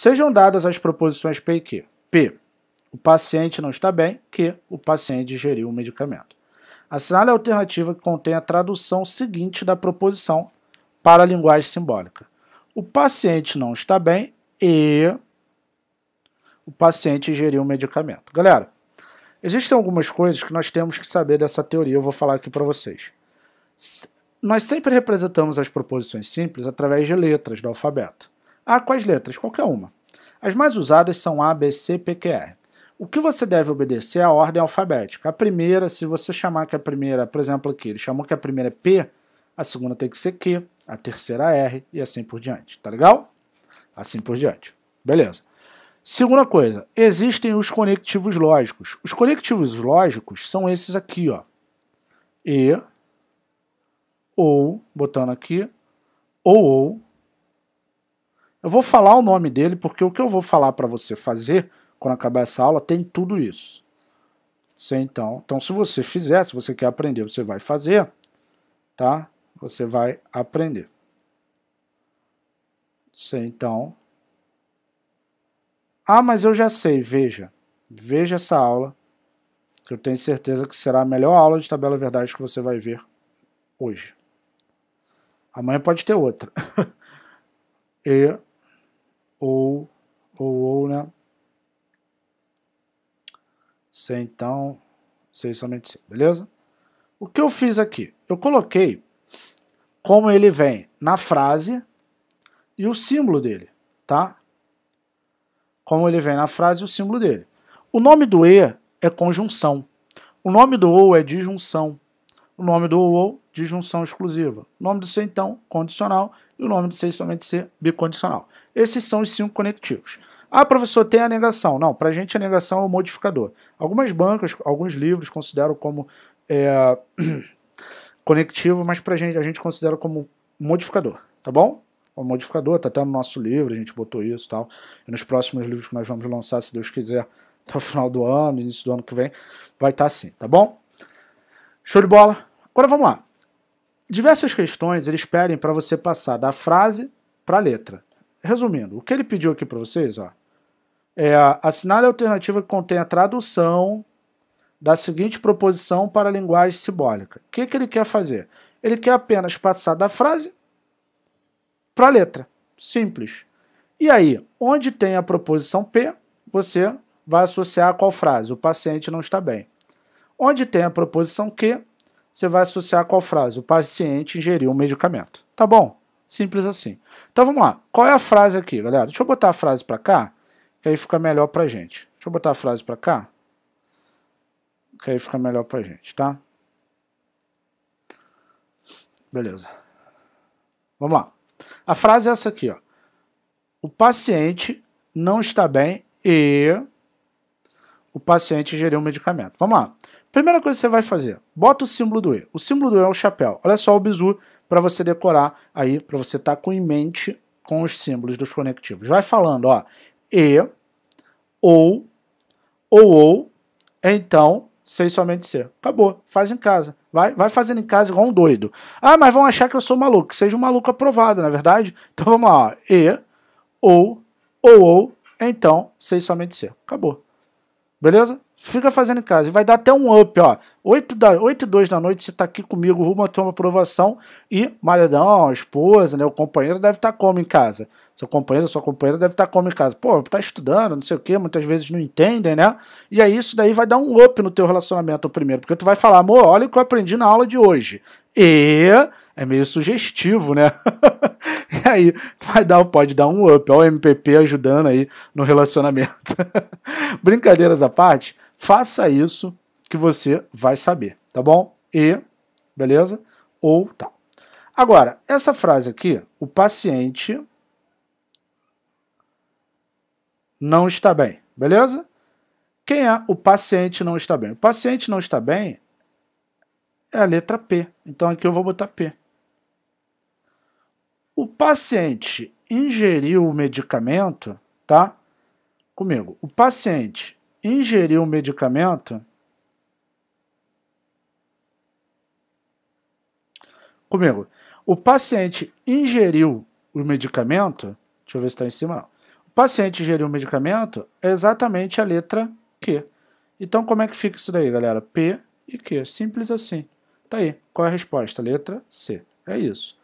Sejam dadas as proposições P e Q. P. O paciente não está bem, Q. O paciente ingeriu o medicamento. Assinale a alternativa que contém a tradução seguinte da proposição para a linguagem simbólica. O paciente não está bem e o paciente ingeriu o medicamento. Galera, existem algumas coisas que nós temos que saber dessa teoria, eu vou falar aqui para vocês. Nós sempre representamos as proposições simples através de letras do alfabeto. Há ah, quais letras? Qualquer uma. As mais usadas são A, B, C, P, Q, R. O que você deve obedecer é a ordem alfabética. A primeira, se você chamar que a primeira, por exemplo, aqui, ele chamou que a primeira é P, a segunda tem que ser Q, a terceira é R e assim por diante. Tá legal? Assim por diante. Beleza. Segunda coisa, existem os conectivos lógicos. Os conectivos lógicos são esses aqui, ó. E, ou, botando aqui, ou, ou, eu vou falar o nome dele porque o que eu vou falar para você fazer quando acabar essa aula tem tudo isso. Você então, então se você fizer, se você quer aprender, você vai fazer, tá? Você vai aprender. Você então. Ah, mas eu já sei, veja. Veja essa aula, que eu tenho certeza que será a melhor aula de tabela verdade que você vai ver hoje. Amanhã pode ter outra. e ou, ou, ou, né? se então, sei somente sim, beleza? O que eu fiz aqui? Eu coloquei como ele vem na frase e o símbolo dele, tá? Como ele vem na frase e o símbolo dele. O nome do E é conjunção. O nome do OU é disjunção. O nome do OU disjunção exclusiva. O nome do C, então, condicional, e o nome do C somente ser bicondicional. Esses são os cinco conectivos. Ah, professor, tem a negação. Não, para a gente a negação é o modificador. Algumas bancas, alguns livros consideram como é, conectivo, mas para a gente, a gente considera como modificador, tá bom? O modificador está até no nosso livro, a gente botou isso e tal. E nos próximos livros que nós vamos lançar, se Deus quiser, até o final do ano, início do ano que vem, vai estar tá assim, tá bom? Show de bola? Agora vamos lá. Diversas questões eles pedem para você passar da frase para a letra. Resumindo, o que ele pediu aqui para vocês ó, é assinale a alternativa que contém a tradução da seguinte proposição para a linguagem simbólica. O que, que ele quer fazer? Ele quer apenas passar da frase para a letra. Simples. E aí, onde tem a proposição P, você vai associar a qual frase? O paciente não está bem. Onde tem a proposição Q, você vai associar qual frase? O paciente ingeriu um medicamento. Tá bom? Simples assim. Então vamos lá. Qual é a frase aqui, galera? Deixa eu botar a frase para cá, que aí fica melhor pra gente. Deixa eu botar a frase para cá, que aí fica melhor pra gente, tá? Beleza. Vamos lá. A frase é essa aqui, ó. O paciente não está bem e o paciente ingeriu um medicamento. Vamos lá. Primeira coisa que você vai fazer, bota o símbolo do E. O símbolo do E é o chapéu. Olha só o bizu para você decorar aí, para você estar tá com em mente com os símbolos dos conectivos. Vai falando, ó, E, ou, ou, ou, então, sei somente ser. Acabou, faz em casa. Vai, vai fazendo em casa igual um doido. Ah, mas vão achar que eu sou maluco. Que seja um maluco aprovado, na é verdade? Então vamos lá, ó, E, ou, ou, ou, então, sei somente ser. Acabou. Beleza? Fica fazendo em casa. E vai dar até um up, ó. 8, da, 8 e 2 da noite você tá aqui comigo rumo à tua aprovação. E maridão, esposa, né? O companheiro deve estar tá como em casa. Seu companheiro, sua companheira deve estar tá como em casa. Pô, tá estudando, não sei o que, muitas vezes não entendem, né? E aí isso daí vai dar um up no teu relacionamento primeiro. Porque tu vai falar, amor, olha o que eu aprendi na aula de hoje. E é meio sugestivo, né? e aí vai dar, pode dar um up, ao MPP ajudando aí no relacionamento. Brincadeiras à parte, faça isso que você vai saber, tá bom? E, beleza? Ou tal. Tá. Agora, essa frase aqui, o paciente não está bem, beleza? Quem é o paciente não está bem? O paciente não está bem é a letra P. Então aqui eu vou botar P. O paciente ingeriu o medicamento, tá? Comigo. O paciente ingeriu o medicamento. Comigo. O paciente ingeriu o medicamento. Deixa eu ver se está em cima. O paciente ingeriu o medicamento é exatamente a letra Q. Então, como é que fica isso daí, galera? P e Q. Simples assim. Tá aí. Qual é a resposta? Letra C. É isso.